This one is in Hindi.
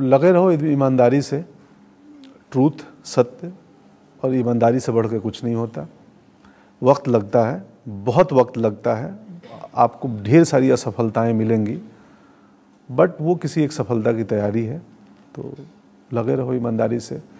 लगे रहो ईमानदारी से ट्रूथ सत्य और ईमानदारी से बढ़ के कुछ नहीं होता वक्त लगता है बहुत वक्त लगता है आपको ढेर सारी असफलताएं मिलेंगी बट वो किसी एक सफलता की तैयारी है तो लगे रहो ईमानदारी से